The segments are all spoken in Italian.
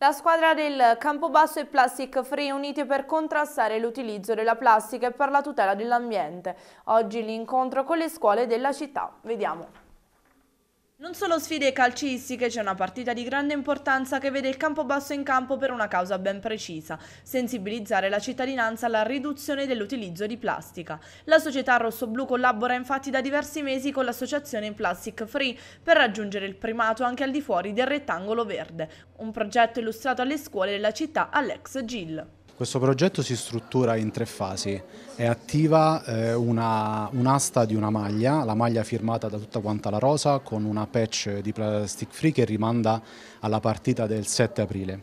La squadra del Campobasso e Plastic Free unite per contrastare l'utilizzo della plastica e per la tutela dell'ambiente. Oggi l'incontro con le scuole della città. Vediamo. Non solo sfide calcistiche, c'è una partita di grande importanza che vede il campo basso in campo per una causa ben precisa, sensibilizzare la cittadinanza alla riduzione dell'utilizzo di plastica. La società rossoblu collabora infatti da diversi mesi con l'associazione Plastic Free per raggiungere il primato anche al di fuori del rettangolo verde, un progetto illustrato alle scuole della città Alex Gill. Questo progetto si struttura in tre fasi. È attiva eh, un'asta un di una maglia, la maglia firmata da tutta quanta la rosa con una patch di plastic free che rimanda alla partita del 7 aprile.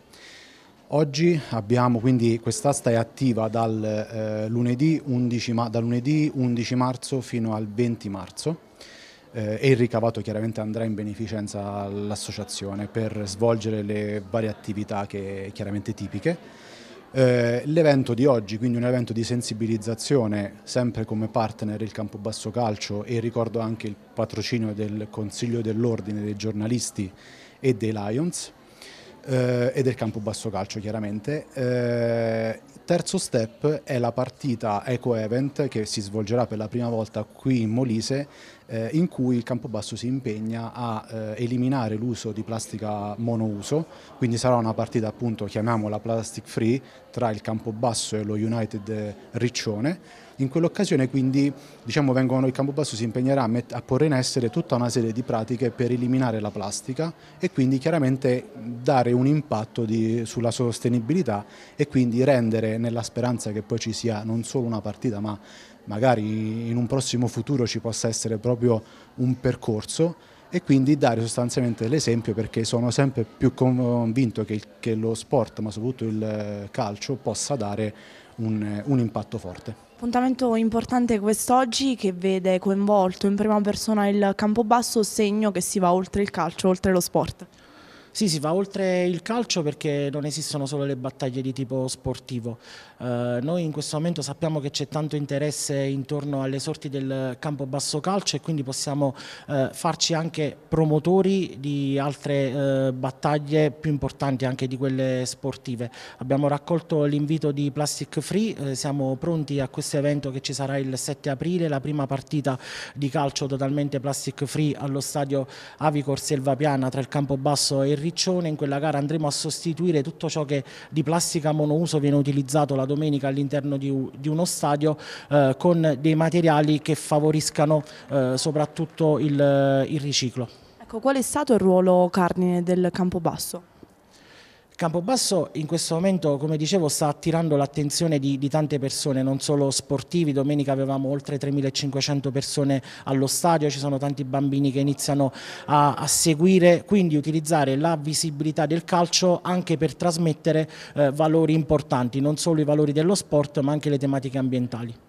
Oggi abbiamo quindi quest'asta è attiva dal, eh, lunedì 11, da lunedì 11 marzo fino al 20 marzo eh, e il ricavato chiaramente andrà in beneficenza all'associazione per svolgere le varie attività che, chiaramente tipiche. Eh, l'evento di oggi, quindi un evento di sensibilizzazione, sempre come partner il Basso Calcio e ricordo anche il patrocinio del Consiglio dell'Ordine dei giornalisti e dei Lions eh, e del Campo Basso Calcio chiaramente. Eh, Terzo step è la partita Eco Event che si svolgerà per la prima volta qui in Molise eh, in cui il Campobasso si impegna a eh, eliminare l'uso di plastica monouso, quindi sarà una partita appunto chiamiamola plastic free tra il Campobasso e lo United Riccione. In quell'occasione quindi diciamo, vengono, il Campobasso si impegnerà a, a porre in essere tutta una serie di pratiche per eliminare la plastica e quindi chiaramente dare un impatto di, sulla sostenibilità e quindi rendere nella speranza che poi ci sia non solo una partita ma magari in un prossimo futuro ci possa essere proprio un percorso e quindi dare sostanzialmente l'esempio perché sono sempre più convinto che, che, lo sport ma soprattutto il eh, calcio possa dare un, eh, un impatto forte. Appuntamento importante quest'oggi che vede coinvolto in prima persona il Campobasso, segno che si va oltre il calcio, oltre lo sport. Sì, si va oltre il calcio perché non esistono solo le battaglie di tipo sportivo. Eh, noi in questo momento sappiamo che c'è tanto interesse intorno alle sorti del campo basso calcio e quindi possiamo eh, farci anche promotori di altre eh, battaglie più importanti anche di quelle sportive. Abbiamo raccolto l'invito di Plastic Free, eh, siamo pronti a questo evento che ci sarà il 7 aprile, la prima partita di calcio totalmente plastic free allo stadio Avicor Selvapiana tra il campo basso e il Riccione in quella gara andremo a sostituire tutto ciò che di plastica monouso viene utilizzato la domenica all'interno di, di, uno stadio eh, con dei materiali che favoriscano eh, soprattutto il, il riciclo. Ecco, qual è stato il ruolo cardine del Campobasso? Campobasso in questo momento, come dicevo, sta attirando l'attenzione di, di, tante persone, non solo sportivi, domenica avevamo oltre 3.500 persone allo stadio, ci sono tanti bambini che iniziano a, a seguire, quindi utilizzare la visibilità del calcio anche per trasmettere eh, valori importanti, non solo i valori dello sport ma anche le tematiche ambientali.